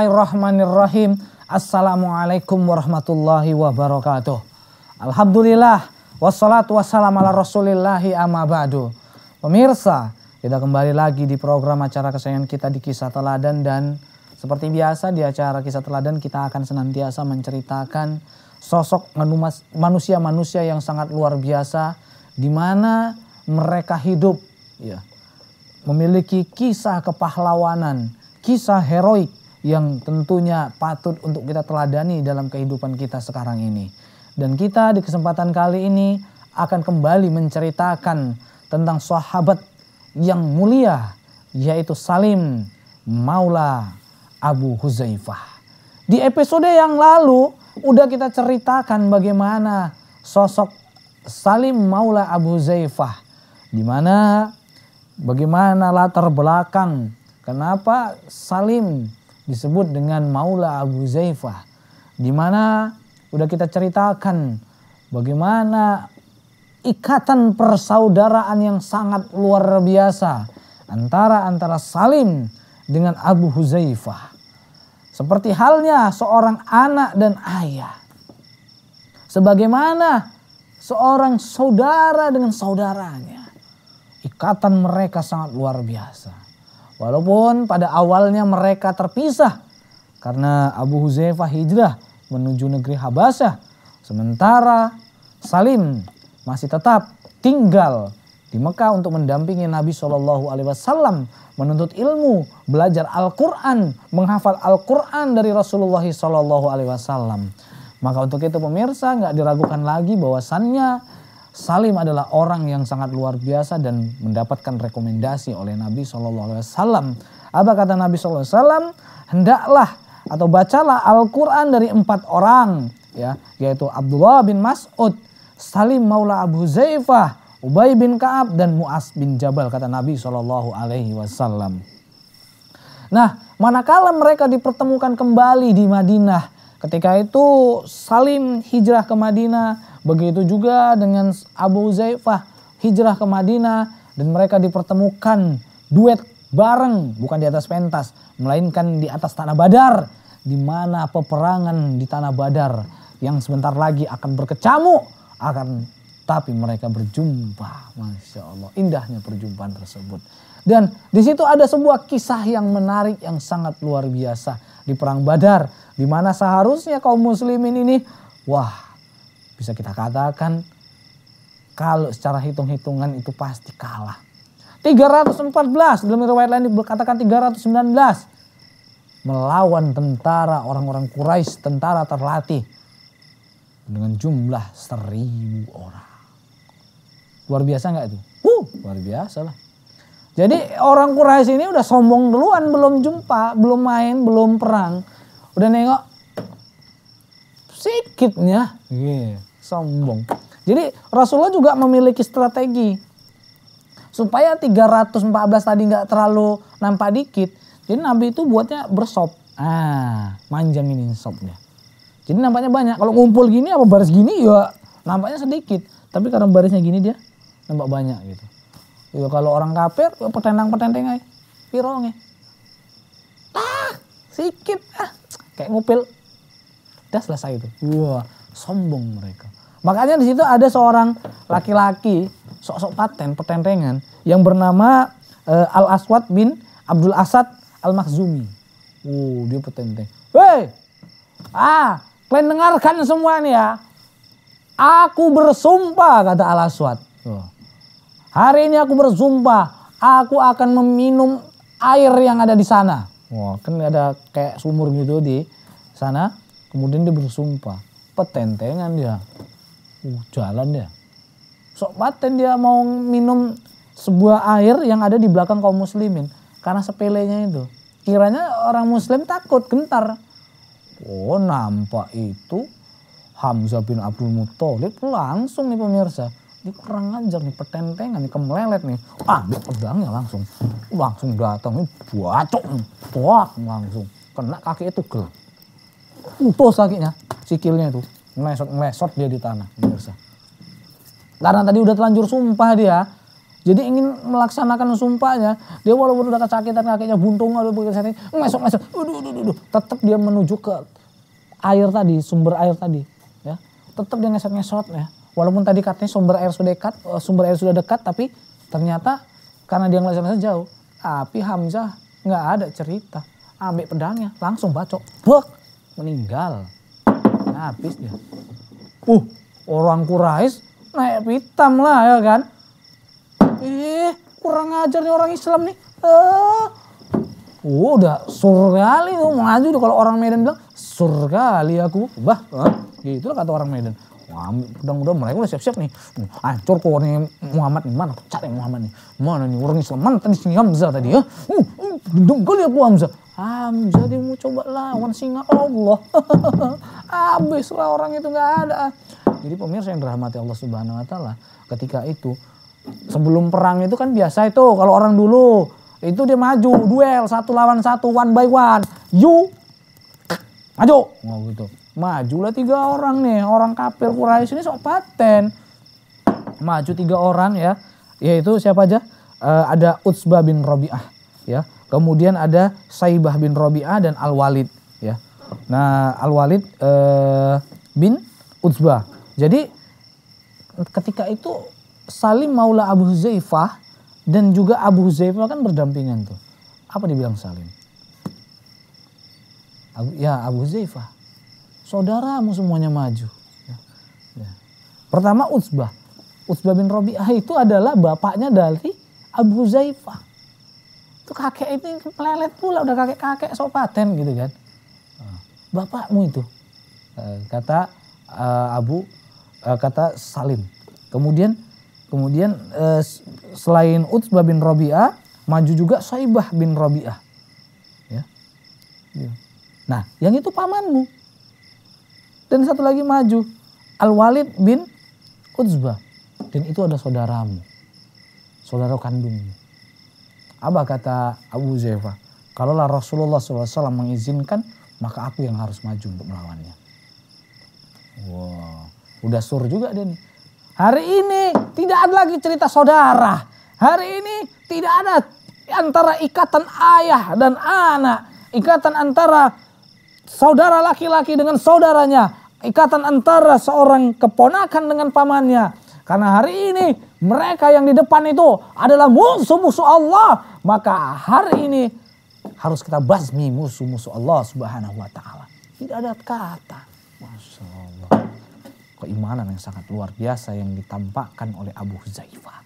Bismillahirrahmanirrahim. Assalamualaikum warahmatullahi wabarakatuh. Alhamdulillah. Wassalatu wassalamu ala rasulillahi amma Pemirsa, kita kembali lagi di program acara kesayangan kita di Kisah Teladan dan seperti biasa di acara Kisah Teladan kita akan senantiasa menceritakan sosok manusia-manusia yang sangat luar biasa di mana mereka hidup ya memiliki kisah kepahlawanan, kisah heroik, yang tentunya patut untuk kita teladani dalam kehidupan kita sekarang ini. Dan kita di kesempatan kali ini akan kembali menceritakan tentang sahabat yang mulia yaitu Salim Maula Abu Huzaifah. Di episode yang lalu udah kita ceritakan bagaimana sosok Salim Maula Abu Huzaifah di mana bagaimana latar belakang kenapa Salim disebut dengan Maula Abu Zaifah di mana udah kita ceritakan bagaimana ikatan persaudaraan yang sangat luar biasa antara antara Salim dengan Abu Huzaifah. Seperti halnya seorang anak dan ayah. Sebagaimana seorang saudara dengan saudaranya. Ikatan mereka sangat luar biasa. Walaupun pada awalnya mereka terpisah karena Abu Huzaifah hijrah menuju negeri Habasyah. Sementara Salim masih tetap tinggal di Mekah untuk mendampingi Nabi Shallallahu Alaihi Wasallam menuntut ilmu, belajar Al-Quran, menghafal Al-Quran dari Rasulullah Shallallahu Alaihi Wasallam. Maka untuk itu pemirsa nggak diragukan lagi bahwasannya Salim adalah orang yang sangat luar biasa dan mendapatkan rekomendasi oleh Nabi Shallallahu Alaihi Wasallam. Apa kata Nabi Shallallahu Alaihi Wasallam? Hendaklah atau bacalah Al-Quran dari empat orang, ya, yaitu Abdullah bin Mas'ud, Salim Maula Abu Zaifah, Ubay bin Kaab dan Muas bin Jabal kata Nabi Shallallahu Alaihi Wasallam. Nah, manakala mereka dipertemukan kembali di Madinah Ketika itu Salim hijrah ke Madinah, begitu juga dengan Abu Zaifah hijrah ke Madinah dan mereka dipertemukan duet bareng bukan di atas pentas melainkan di atas tanah Badar di mana peperangan di tanah Badar yang sebentar lagi akan berkecamuk akan tapi mereka berjumpa masya Allah indahnya perjumpaan tersebut dan di situ ada sebuah kisah yang menarik yang sangat luar biasa di perang Badar di mana seharusnya kaum muslimin ini wah bisa kita katakan kalau secara hitung-hitungan itu pasti kalah. 314 dalam riwayat lain dikatakan 319 melawan tentara orang-orang Quraisy, tentara terlatih dengan jumlah seribu orang. Luar biasa nggak itu? Uh, luar biasa lah. Jadi orang Quraisy ini udah sombong duluan, belum jumpa, belum main, belum perang. Udah nengok sikitnya yeah. sombong. Jadi Rasulullah juga memiliki strategi supaya 314 tadi nggak terlalu nampak dikit. Jadi Nabi itu buatnya bersop. Ah, manjangin sopnya. Jadi nampaknya banyak. Kalau ngumpul gini apa baris gini ya nampaknya sedikit. Tapi karena barisnya gini dia nampak banyak gitu. Ya kalau orang kafir, petendang-petendang aja. Pirong ya. Tak, ah, sikit. Ah. Kayak ngupil. Udah selesai itu. Wah, sombong mereka. Makanya di situ ada seorang laki-laki sok-sok paten, petentengan yang bernama uh, eh, Al Aswad bin Abdul Asad Al Makhzumi. Uh, dia petenteng. Hei, ah, kalian dengarkan semua nih ya. Aku bersumpah kata Al Aswad. Oh. Hari ini aku bersumpah, aku akan meminum air yang ada di sana. Wah, kan ada kayak sumur gitu di sana. Kemudian dia bersumpah, petentengan dia. Uh, jalan dia. Sok paten dia mau minum sebuah air yang ada di belakang kaum muslimin. Karena sepelenya itu. Kiranya orang muslim takut, gentar. Oh nampak itu Hamzah bin Abdul Muttalib langsung nih pemirsa ini kurang ajar nih petentengan nih kemelelet nih ambil ah, pedangnya langsung langsung datang buacok, bacok buak langsung kena kaki itu gel putus kakinya sikilnya itu ngelesot ngelesot dia di tanah pemirsa karena tadi udah telanjur sumpah dia jadi ingin melaksanakan sumpahnya, dia walaupun udah kesakitan kakinya buntung atau begitu sakit, masuk ngesot, uduh, uduh, uduh, tetap dia menuju ke air tadi, sumber air tadi, ya, tetap dia ngesot ngesot ya, walaupun tadi katanya sumber air sudah dekat eh, sumber air sudah dekat tapi ternyata karena dia ngelihat jauh tapi Hamzah nggak ada cerita Ambil pedangnya langsung bacok buk, meninggal nah, habis dia uh orang Quraisy naik hitam lah ya kan ih kurang ajar nih orang Islam nih eh uh, udah surga kali tuh maju kalau orang Medan bilang surga kali aku bah huh? Eh, gitu lah kata orang Medan mudah udah mereka udah siap-siap nih. Hancur kok nih Muhammad nih. Mana cari Muhammad nih. Mana nih orang Islam. Mana tadi sini Hamzah tadi ya. Uh, uh, dendam ya aku Hamzah. Hamzah dia mau coba lawan singa Allah. Habis lah orang itu gak ada. Jadi pemirsa yang dirahmati Allah Subhanahu wa taala, ketika itu sebelum perang itu kan biasa itu kalau orang dulu itu dia maju duel satu lawan satu one by one. You maju. Oh gitu. Majulah tiga orang nih, orang kafir Quraisy ini sok paten. Maju tiga orang ya, yaitu siapa aja? E, ada Utsbah bin Robiah ya. Kemudian ada Saibah bin Robiah dan Al-Walid ya. Nah, Al-Walid e, bin Utsbah. Jadi ketika itu Salim Maula Abu Zaifah dan juga Abu Zaifah kan berdampingan tuh. Apa dibilang Salim? Abu, ya Abu Zaifah saudaramu semuanya maju. Ya. Ya. Pertama Utsbah. Utsbah bin Robi'ah itu adalah bapaknya dari Abu Zaifah. Itu kakek itu pelelet pula udah kakek-kakek sopaten gitu kan. Ah, bapakmu itu. Eh, kata uh, Abu uh, kata Salim. Kemudian kemudian uh, selain Utsbah bin Robi'ah maju juga Saibah bin Robi'ah. Ya. Ya. Nah, yang itu pamanmu. Dan satu lagi maju. Al-Walid bin Uzbah Dan itu ada saudaramu. Saudara kandungmu. Apa kata Abu Zaifah? Kalaulah Rasulullah SAW mengizinkan, maka aku yang harus maju untuk melawannya. Wow, udah sur juga dia nih. Hari ini tidak ada lagi cerita saudara. Hari ini tidak ada antara ikatan ayah dan anak. Ikatan antara saudara laki-laki dengan saudaranya ikatan antara seorang keponakan dengan pamannya. Karena hari ini mereka yang di depan itu adalah musuh-musuh Allah. Maka hari ini harus kita basmi musuh-musuh Allah subhanahu wa ta'ala. Tidak ada kata. Masya Allah. Keimanan yang sangat luar biasa yang ditampakkan oleh Abu Huzaifah.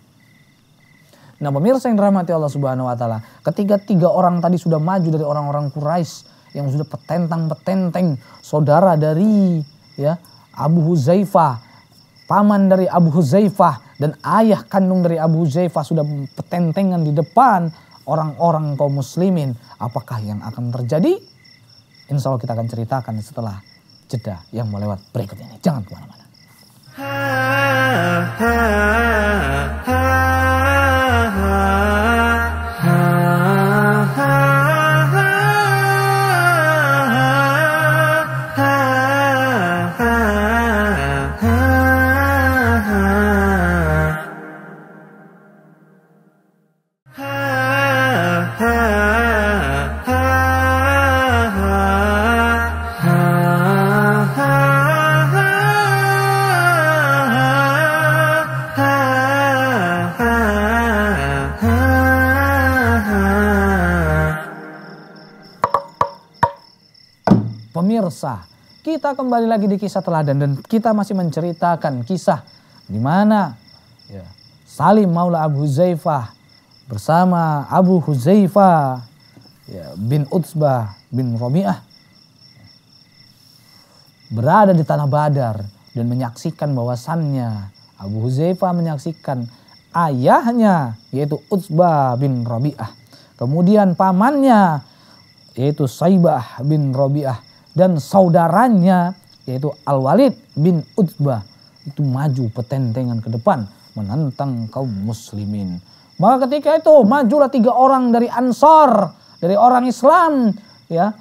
Nah pemirsa yang dirahmati Allah subhanahu wa ta'ala. Ketika tiga orang tadi sudah maju dari orang-orang Quraisy yang sudah petentang-petenteng saudara dari ya Abu Huzaifah paman dari Abu Huzaifah dan ayah kandung dari Abu Huzaifah sudah petentengan di depan orang-orang kaum muslimin apakah yang akan terjadi insya Allah kita akan ceritakan setelah jeda yang mau berikut ini jangan kemana-mana kita kembali lagi di kisah teladan dan kita masih menceritakan kisah di mana ya, Salim Maula Abu Huzaifah bersama Abu Huzaifah ya, bin Utsbah bin Rabi'ah berada di tanah Badar dan menyaksikan bahwasannya Abu Huzaifah menyaksikan ayahnya yaitu Utsbah bin Rabi'ah kemudian pamannya yaitu Saibah bin Rabi'ah dan saudaranya yaitu Al-Walid bin Utbah itu maju petentengan ke depan menentang kaum muslimin. Maka ketika itu majulah tiga orang dari Ansor, dari orang Islam ya,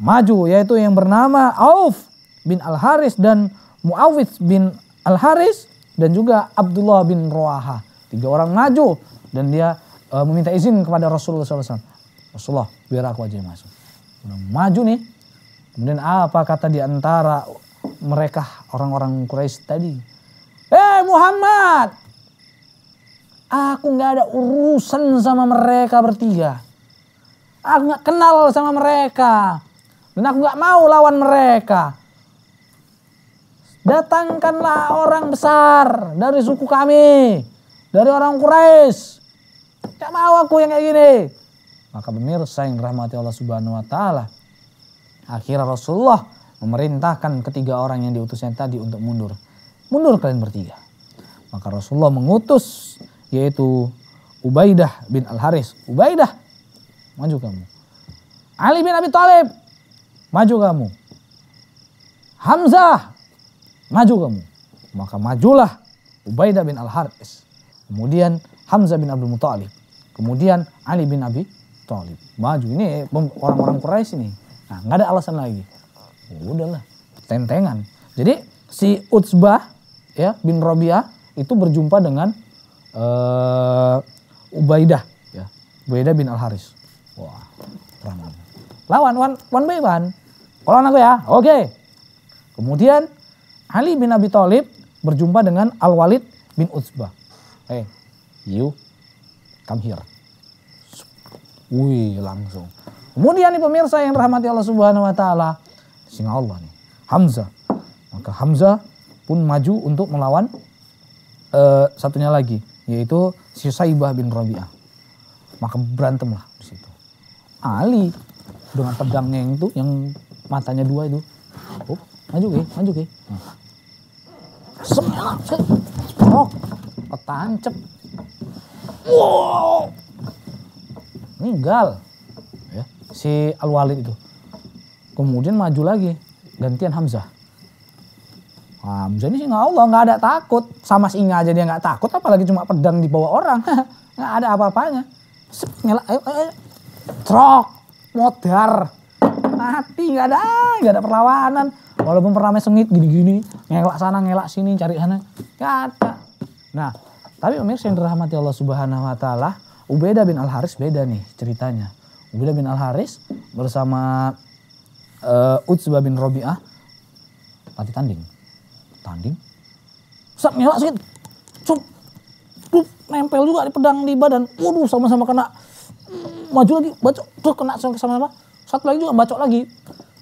maju yaitu yang bernama Auf bin Al-Haris dan Muawiz bin Al-Haris dan juga Abdullah bin Ruaha. Tiga orang maju dan dia e, meminta izin kepada Rasulullah SAW. Rasulullah biar aku aja yang masuk. maju nih Kemudian apa kata di antara mereka orang-orang Quraisy tadi? Eh Muhammad, aku nggak ada urusan sama mereka bertiga. Aku nggak kenal sama mereka. Dan aku nggak mau lawan mereka. Datangkanlah orang besar dari suku kami. Dari orang Quraisy. Tidak mau aku yang kayak gini. Maka pemirsa yang rahmati Allah subhanahu wa ta'ala. Akhirnya Rasulullah memerintahkan ketiga orang yang diutusnya tadi untuk mundur. Mundur kalian bertiga. Maka Rasulullah mengutus yaitu Ubaidah bin Al-Haris. Ubaidah, maju kamu. Ali bin Abi Thalib, maju kamu. Hamzah, maju kamu. Maka majulah Ubaidah bin Al-Haris. Kemudian Hamzah bin Abdul Muthalib. Kemudian Ali bin Abi Thalib. Maju ini orang-orang Quraisy ini. Nah, nggak ada alasan lagi. Ya udahlah, tentengan. Jadi si Utsbah ya bin Robiah itu berjumpa dengan uh, Ubaidah ya. Ubaidah bin Al Haris. Wah, perang. Lawan one one by one. Kalau aku ya, oke. Okay. Kemudian Ali bin Abi Thalib berjumpa dengan Al Walid bin Utsbah. Hey, eh, you come here. Wih, langsung Kemudian nih pemirsa yang rahmati Allah Subhanahu wa taala, singa Allah nih, Hamzah. Maka Hamzah pun maju untuk melawan uh, satunya lagi yaitu si Saibah bin Rabi'ah. Maka berantemlah di situ. Ali dengan pedangnya yang itu yang matanya dua itu. Oh, maju ke, maju ke. semangat Semelak, rok, ketancep. Wow. Ninggal si Al Walid itu. Kemudian maju lagi gantian Hamzah. Nah, Hamzah ini sih nggak Allah nggak ada takut sama singa aja dia nggak takut apalagi cuma pedang dibawa orang nggak ada apa-apanya. Ngelak, trok, modar, mati nggak ada nggak ada perlawanan. Walaupun pernah sengit gini-gini, ngelak sana ngelak sini cari sana nggak ada. Nah, tapi pemirsa yang dirahmati Allah Subhanahu Wa Taala, Ubeda bin Al Haris beda nih ceritanya. Bila bin Al-Haris bersama uh, Utsbah bin Robi'ah tadi tanding. Tanding? Ustaz ngelak sedikit. Cuk. cuk, nempel juga di pedang di badan. Waduh, sama-sama kena. Mm, maju lagi, bacok. Terus kena sama-sama. Satu lagi juga bacok lagi.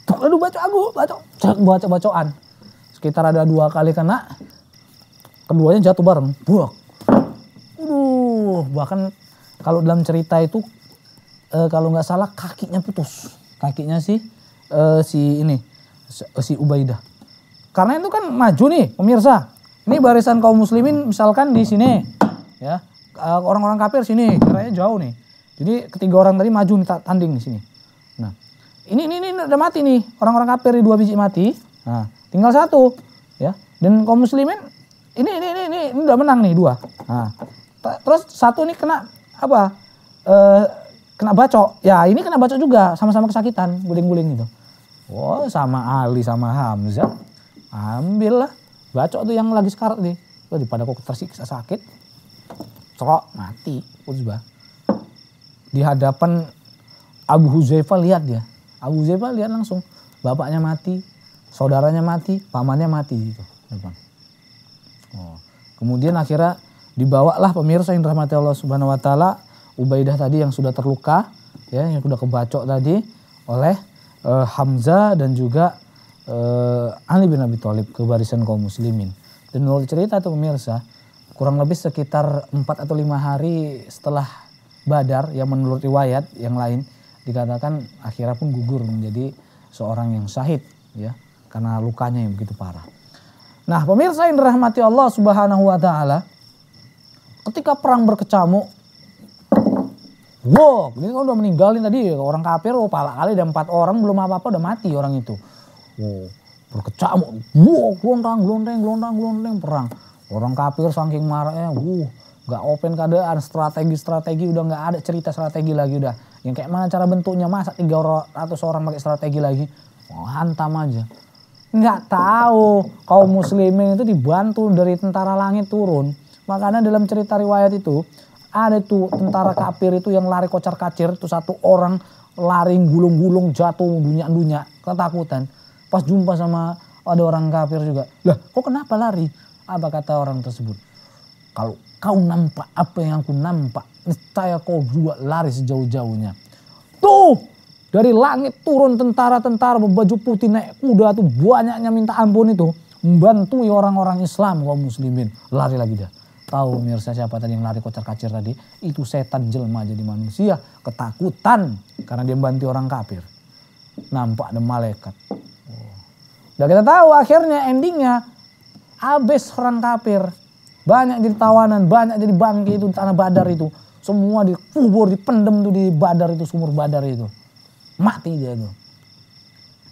Aduh, bacok aku, bacok. Cek, bacok-bacokan. Sekitar ada dua kali kena. Keduanya jatuh bareng. Buak. Waduh, bahkan kalau dalam cerita itu e, kalau nggak salah kakinya putus. Kakinya si e, si ini eh, si Ubaidah. Karena itu kan maju nih pemirsa. Ini barisan kaum muslimin misalkan di sini ya. Orang-orang kafir sini kiranya jauh nih. Jadi ketiga orang tadi maju nih tanding di sini. Nah, ini ini ini udah mati nih orang-orang kafir di dua biji mati. Nah, tinggal satu ya. Dan kaum muslimin ini ini ini ini, ini udah menang nih dua. Nah, terus satu ini kena apa? Eh, kena bacok. Ya ini kena bacok juga, sama-sama kesakitan, guling-guling gitu. Wah sama Ali sama Hamzah, ambil lah. Bacok tuh yang lagi sekarat nih. Wah daripada kok tersiksa sakit, Cok mati Uzbah. Di hadapan Abu Huzaifa lihat dia. Abu Huzaifa lihat langsung. Bapaknya mati, saudaranya mati, pamannya mati gitu. Oh. Kemudian akhirnya dibawalah pemirsa yang dirahmati Allah Subhanahu wa taala Ubaidah tadi yang sudah terluka ya yang sudah kebacok tadi oleh e, Hamzah dan juga e, Ali bin Abi Thalib ke barisan kaum muslimin. Dan menurut cerita itu pemirsa, kurang lebih sekitar 4 atau 5 hari setelah Badar yang menurut riwayat yang lain dikatakan akhirnya pun gugur menjadi seorang yang syahid ya karena lukanya yang begitu parah. Nah, pemirsa yang dirahmati Allah Subhanahu wa taala, ketika perang berkecamuk Wow, ini kan udah meninggalin tadi orang kafir, oh, pala kali ada empat orang belum apa-apa udah mati orang itu. Wow, berkecamuk, wow, gelondang, gelondang, gelondang, gelondang perang. Orang kafir saking marahnya, eh, wow nggak open keadaan, strategi-strategi udah nggak ada cerita strategi lagi udah. Yang kayak mana cara bentuknya, masa 300 orang pakai strategi lagi, oh, hantam aja. Nggak tahu, kaum muslimin itu dibantu dari tentara langit turun. Makanya dalam cerita riwayat itu, ada tuh tentara kafir itu yang lari kocar kacir. Itu satu orang lari gulung-gulung jatuh dunia-dunia. Ketakutan. Pas jumpa sama ada orang kafir juga. Lah kok kenapa lari? Apa kata orang tersebut? Kalau kau nampak apa yang aku nampak. Niscaya kau juga lari sejauh-jauhnya. Tuh dari langit turun tentara-tentara berbaju putih naik kuda tuh banyaknya minta ampun itu membantu orang-orang Islam kaum muslimin lari lagi dah Tahu mirsa siapa tadi yang lari kocar kacir tadi? Itu setan jelma jadi manusia. Ketakutan karena dia membantu orang kafir. Nampak ada malaikat. Oh. Dan kita tahu akhirnya endingnya habis orang kafir. Banyak jadi tawanan, banyak jadi bangkit itu tanah badar itu. Semua dikubur, dipendem tuh di badar itu, sumur badar itu. Mati dia itu.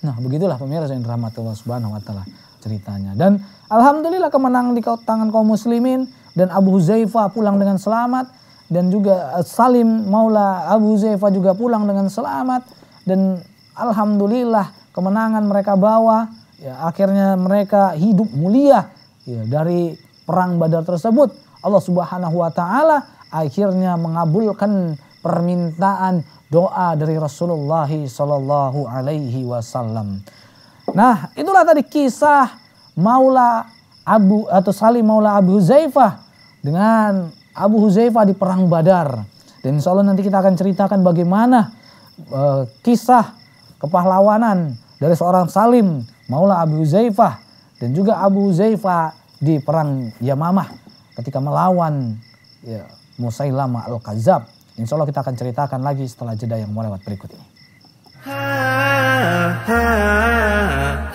Nah begitulah pemirsa yang dirahmati Allah subhanahu wa ta'ala ceritanya. Dan alhamdulillah kemenangan di tangan kaum muslimin dan Abu Huzaifah pulang dengan selamat dan juga eh, Salim Maula Abu Huzaifah juga pulang dengan selamat dan alhamdulillah kemenangan mereka bawa ya akhirnya mereka hidup mulia ya, dari perang Badar tersebut Allah Subhanahu wa taala akhirnya mengabulkan permintaan doa dari Rasulullah sallallahu alaihi wasallam. Nah, itulah tadi kisah Maula Abu atau Salim Maula Abu Zaifah dengan Abu Huzaifah di perang Badar. Dan insya Allah nanti kita akan ceritakan bagaimana uh, kisah kepahlawanan dari seorang Salim Maula Abu Huzaifah dan juga Abu Huzaifah di perang Yamamah ketika melawan ya, Musailama Al-Kazab. Insya Allah kita akan ceritakan lagi setelah jeda yang mau lewat berikut ini. Ha, ha, ha.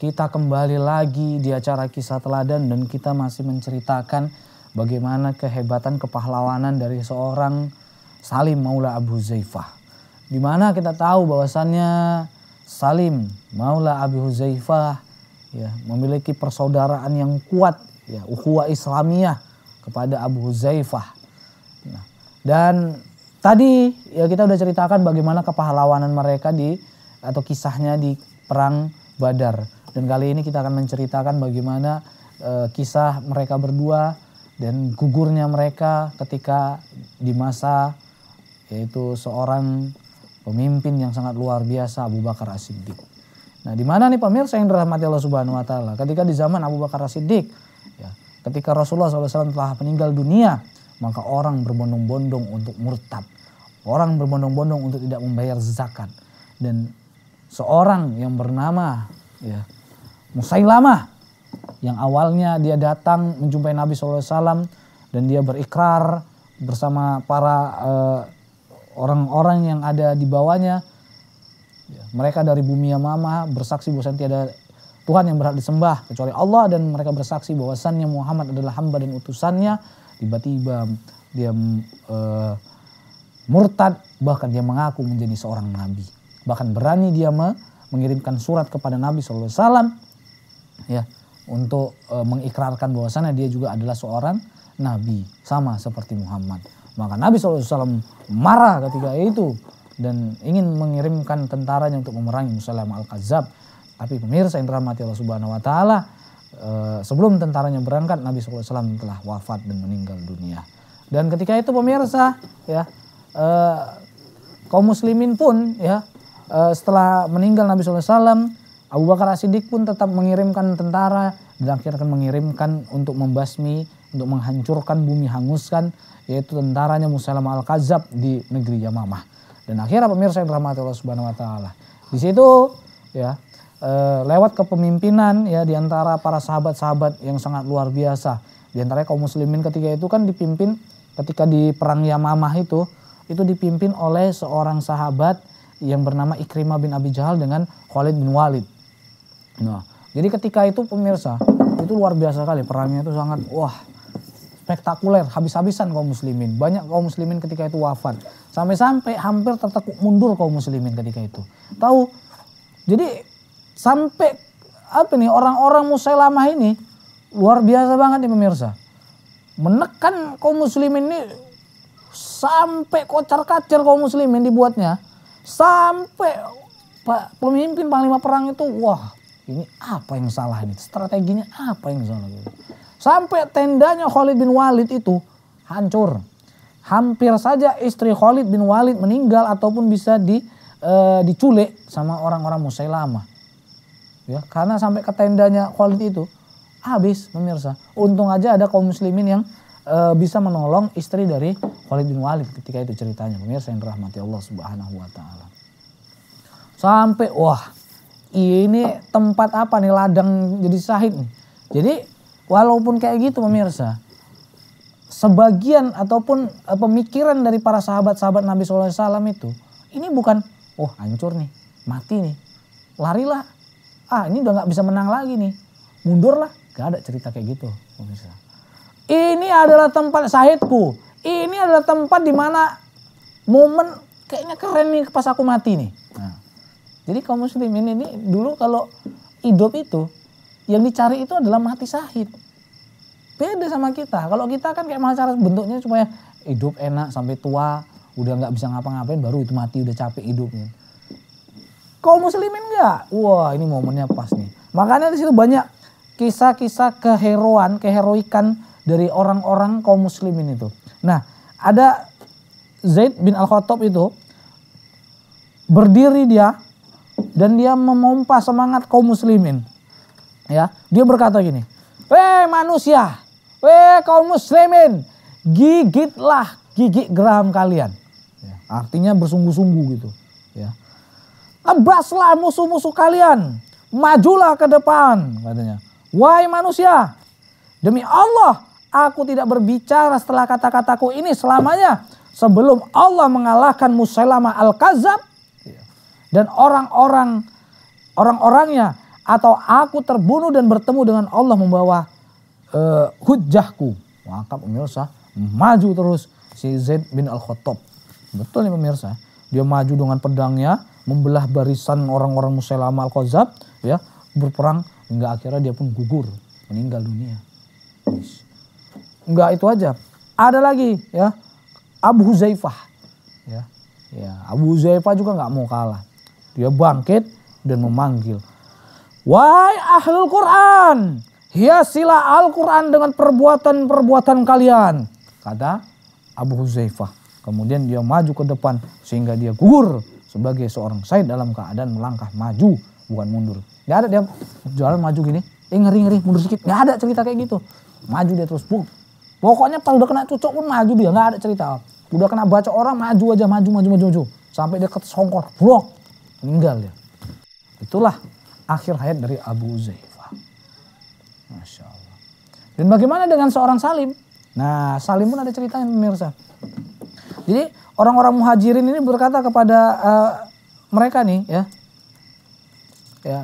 Kita kembali lagi di acara kisah teladan dan kita masih menceritakan bagaimana kehebatan kepahlawanan dari seorang Salim Maula Abu Zaifah. Di mana kita tahu bahwasannya Salim Maula Abu Zaifah ya memiliki persaudaraan yang kuat ya ukhuwah Islamiyah kepada Abu Zaifah. Nah, dan tadi ya kita udah ceritakan bagaimana kepahlawanan mereka di atau kisahnya di perang Badar. Dan kali ini kita akan menceritakan bagaimana uh, kisah mereka berdua dan gugurnya mereka ketika di masa yaitu seorang pemimpin yang sangat luar biasa Abu Bakar As-Siddiq. Nah, di mana nih pemirsa yang dirahmati Allah Subhanahu wa taala? Ketika di zaman Abu Bakar As-Siddiq, ya, ketika Rasulullah SAW telah meninggal dunia, maka orang berbondong-bondong untuk murtad. Orang berbondong-bondong untuk tidak membayar zakat. Dan seorang yang bernama ya Musailamah yang awalnya dia datang menjumpai Nabi SAW dan dia berikrar bersama para eh, orang-orang uh, yang ada di bawahnya. Ya, mereka dari bumi Yamama bersaksi bahwa tiada Tuhan yang berhak disembah kecuali Allah dan mereka bersaksi bahwasannya Muhammad adalah hamba dan utusannya. Tiba-tiba dia eh, murtad bahkan dia mengaku menjadi seorang nabi. Bahkan berani dia mengirimkan surat kepada Nabi Alaihi Wasallam ya untuk e, mengikrarkan bahwasannya dia juga adalah seorang nabi sama seperti Muhammad. Maka Nabi SAW marah ketika itu dan ingin mengirimkan tentaranya untuk memerangi Musalam Al-Kazab. Tapi pemirsa yang dirahmati Allah Subhanahu wa taala, eh, sebelum tentaranya berangkat Nabi SAW telah wafat dan meninggal dunia. Dan ketika itu pemirsa ya e, kaum muslimin pun ya setelah meninggal Nabi SAW Abu Bakar As-Siddiq pun tetap mengirimkan tentara dan akhirnya akan mengirimkan untuk membasmi, untuk menghancurkan bumi hanguskan yaitu tentaranya Musailamah Al-Kazab di negeri Yamamah. Dan akhirnya pemirsa yang dirahmati Allah Subhanahu wa taala. Di situ ya eh, lewat kepemimpinan ya di antara para sahabat-sahabat yang sangat luar biasa. Di antara kaum muslimin ketika itu kan dipimpin ketika di perang Yamamah itu itu dipimpin oleh seorang sahabat yang bernama Ikrimah bin Abi Jahal dengan Khalid bin Walid. Nah, jadi ketika itu pemirsa, itu luar biasa kali perangnya itu sangat wah spektakuler, habis-habisan kaum muslimin. Banyak kaum muslimin ketika itu wafat. Sampai-sampai hampir tertekuk mundur kaum muslimin ketika itu. Tahu? Jadi sampai apa nih orang-orang musailamah ini luar biasa banget nih pemirsa. Menekan kaum muslimin ini sampai kocar-kacir kaum muslimin dibuatnya. Sampai pemimpin panglima perang itu wah ini apa yang salah ini? Strateginya apa yang salah? Gitu. Sampai tendanya Khalid bin Walid itu hancur. Hampir saja istri Khalid bin Walid meninggal ataupun bisa di, e, diculik sama orang-orang Musailamah. Ya, karena sampai ke tendanya Khalid itu habis pemirsa. Untung aja ada kaum muslimin yang e, bisa menolong istri dari Khalid bin Walid ketika itu ceritanya pemirsa yang rahmati Allah Subhanahu wa taala. Sampai wah iya ini ah. tempat apa nih ladang jadi sahid nih. Jadi walaupun kayak gitu pemirsa, sebagian ataupun eh, pemikiran dari para sahabat-sahabat Nabi SAW itu, ini bukan, oh hancur nih, mati nih, larilah, ah ini udah nggak bisa menang lagi nih, mundurlah, gak ada cerita kayak gitu pemirsa. Ini adalah tempat sahidku, ini adalah tempat dimana momen kayaknya keren nih pas aku mati nih. Nah, jadi kaum muslimin ini dulu kalau hidup itu yang dicari itu adalah mati sahid. Beda sama kita. Kalau kita kan kayak malah cara bentuknya supaya hidup enak sampai tua, udah nggak bisa ngapa-ngapain baru itu mati udah capek hidupnya. Kaum muslimin nggak? Wah ini momennya pas nih. Makanya di situ banyak kisah-kisah keheroan, keheroikan dari orang-orang kaum muslimin itu. Nah, ada Zaid bin Al-Khattab itu berdiri dia dan dia memompa semangat kaum muslimin. Ya, dia berkata gini, "Weh manusia, weh kaum muslimin, gigitlah gigi geram kalian." Ya, artinya bersungguh-sungguh gitu, ya. Tebaslah musuh-musuh kalian, majulah ke depan katanya. "Wahai manusia, demi Allah, aku tidak berbicara setelah kata-kataku ini selamanya." Sebelum Allah mengalahkan Musailamah Al-Kazab dan orang-orang orang-orangnya atau aku terbunuh dan bertemu dengan Allah membawa uh, eh, hujahku. Maka pemirsa maju terus si Zaid bin Al-Khattab. Betul nih pemirsa. Dia maju dengan pedangnya membelah barisan orang-orang Musailamah al Khazab ya berperang hingga akhirnya dia pun gugur meninggal dunia. Enggak itu aja. Ada lagi ya Abu Huzaifah ya. Ya, Abu Huzaifah juga nggak mau kalah. Dia bangkit dan memanggil. Wahai ahlul Quran, hiasilah Al-Quran dengan perbuatan-perbuatan kalian. Kata Abu Huzaifah. Kemudian dia maju ke depan sehingga dia gugur sebagai seorang said dalam keadaan melangkah maju bukan mundur. Gak ada dia jalan maju gini, eh ngeri ngeri mundur sedikit. Gak ada cerita kayak gitu. Maju dia terus Buh. Pokoknya kalau udah kena cucuk pun maju dia, gak ada cerita. Udah kena baca orang maju aja maju maju maju maju. Sampai dia ke songkor, Blok meninggal ya, Itulah akhir hayat dari Abu Uzaifah. Masya Allah. Dan bagaimana dengan seorang Salim? Nah Salim pun ada ceritanya pemirsa. Jadi orang-orang muhajirin ini berkata kepada uh, mereka nih ya. Ya.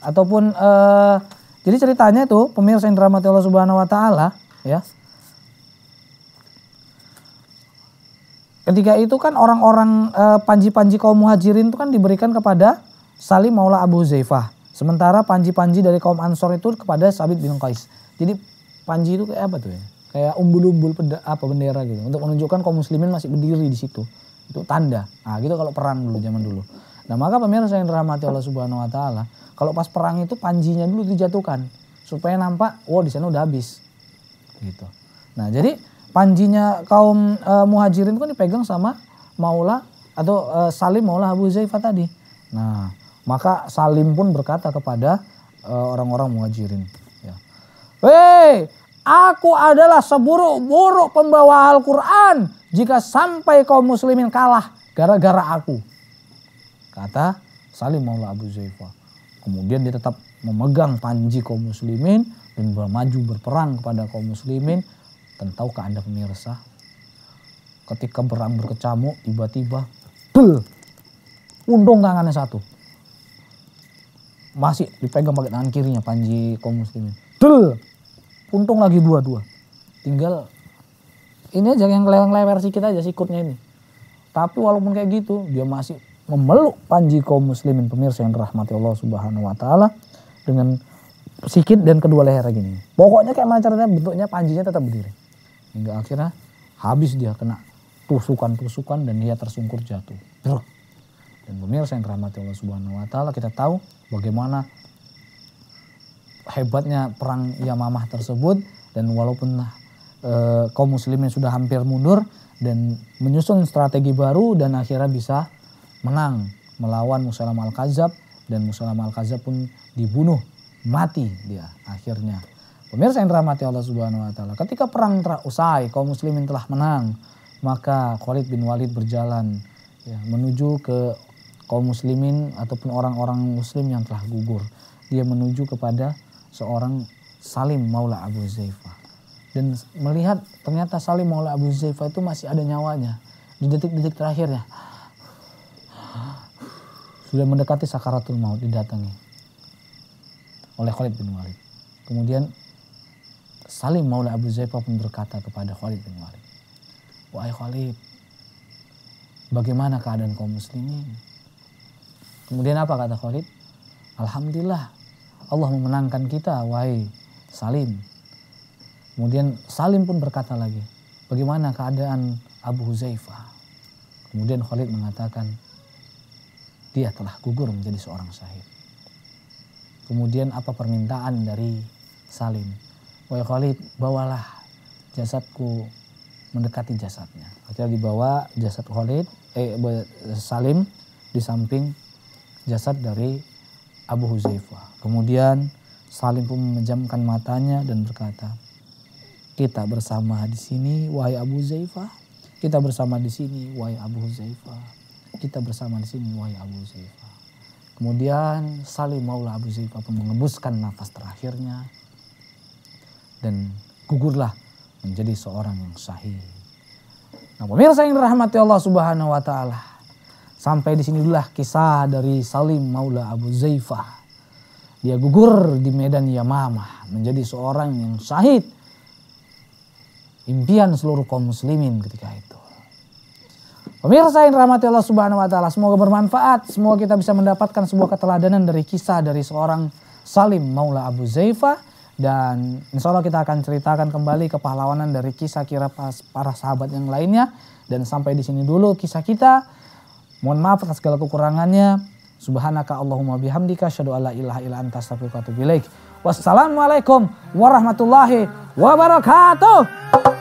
Ataupun uh, jadi ceritanya itu pemirsa yang dirahmati Allah Subhanahu wa taala ya. Ketika itu kan orang-orang eh, panji-panji kaum muhajirin itu kan diberikan kepada Salim Maula Abu Zaifah. Sementara panji-panji dari kaum Ansor itu kepada Sabit bin Qais. Jadi panji itu kayak apa tuh ya? Kayak umbul-umbul apa bendera gitu. Untuk menunjukkan kaum muslimin masih berdiri di situ. Itu tanda. Nah gitu kalau perang dulu zaman dulu. Nah maka pemirsa yang dirahmati Allah Subhanahu Wa Taala, kalau pas perang itu panjinya dulu dijatuhkan supaya nampak, wow di sana udah habis, gitu. Nah jadi panjinya kaum e, muhajirin kan dipegang sama Maula atau e, Salim Maula Abu Zaifah tadi. Nah, maka Salim pun berkata kepada eh, orang-orang e, muhajirin, ya. aku adalah seburuk-buruk pembawa Al-Qur'an jika sampai kaum muslimin kalah gara-gara aku." Kata Salim Maula Abu Zaifah. Kemudian dia tetap memegang panji kaum muslimin dan bermaju berperang kepada kaum muslimin dan tahukah Anda pemirsa, ketika berang berkecamuk tiba-tiba bel undung tangannya satu masih dipegang pakai tangan kirinya Panji kaum muslimin del untung lagi dua-dua tinggal ini aja yang lewer kelewat kita aja sikutnya ini tapi walaupun kayak gitu dia masih memeluk Panji kaum muslimin pemirsa yang dirahmati Allah Subhanahu wa taala dengan sikit dan kedua lehernya gini pokoknya kayak macamnya bentuknya Panjinya tetap berdiri hingga akhirnya habis dia kena tusukan-tusukan dan dia tersungkur jatuh. Dan pemirsa yang dirahmati Allah Subhanahu wa taala, kita tahu bagaimana hebatnya perang Yamamah tersebut dan walaupun eh, kaum muslimin sudah hampir mundur dan menyusun strategi baru dan akhirnya bisa menang melawan Musalam Al-Kazab dan Musalam Al-Kazab pun dibunuh mati dia akhirnya Pemirsa yang dirahmati Allah Subhanahu wa taala, ketika perang telah usai, kaum muslimin telah menang, maka Khalid bin Walid berjalan ya, menuju ke kaum muslimin ataupun orang-orang muslim yang telah gugur. Dia menuju kepada seorang Salim Maula Abu Zaifah. Dan melihat ternyata Salim Maula Abu Zaifah itu masih ada nyawanya di detik-detik terakhirnya. Sudah mendekati sakaratul maut didatangi oleh Khalid bin Walid. Kemudian Salim Maula Abu Zaifa pun berkata kepada Khalid bin Walid, Wahai Khalid, bagaimana keadaan kaum muslimin? Kemudian apa kata Khalid? Alhamdulillah, Allah memenangkan kita, wahai Salim. Kemudian Salim pun berkata lagi, bagaimana keadaan Abu Huzaifah? Kemudian Khalid mengatakan, dia telah gugur menjadi seorang Sahib. Kemudian apa permintaan dari Salim? Wahai Khalid, bawalah jasadku mendekati jasadnya. Akhirnya dibawa jasad Khalid, eh Salim di samping jasad dari Abu Huzaifah. Kemudian Salim pun memejamkan matanya dan berkata, kita bersama di sini, wahai Abu Huzaifah. Kita bersama di sini, wahai Abu Huzaifah. Kita bersama di sini, wahai Abu Huzaifah. Kemudian Salim maulah Abu Huzaifah pun mengebuskan nafas terakhirnya dan gugurlah menjadi seorang yang sahih. Nah, pemirsa yang dirahmati Allah Subhanahu wa taala. Sampai di sini kisah dari Salim Maula Abu Zaifah. Dia gugur di medan Yamamah menjadi seorang yang syahid. Impian seluruh kaum muslimin ketika itu. Pemirsa yang rahmati Allah Subhanahu wa taala, semoga bermanfaat, semoga kita bisa mendapatkan sebuah keteladanan dari kisah dari seorang Salim Maula Abu Zaifah dan insya Allah kita akan ceritakan kembali kepahlawanan dari kisah kira para sahabat yang lainnya. Dan sampai di sini dulu kisah kita. Mohon maaf atas segala kekurangannya. Subhanaka Allahumma bihamdika. Shadu ala ilaha ila anta astagfirullah Wassalamualaikum warahmatullahi wabarakatuh.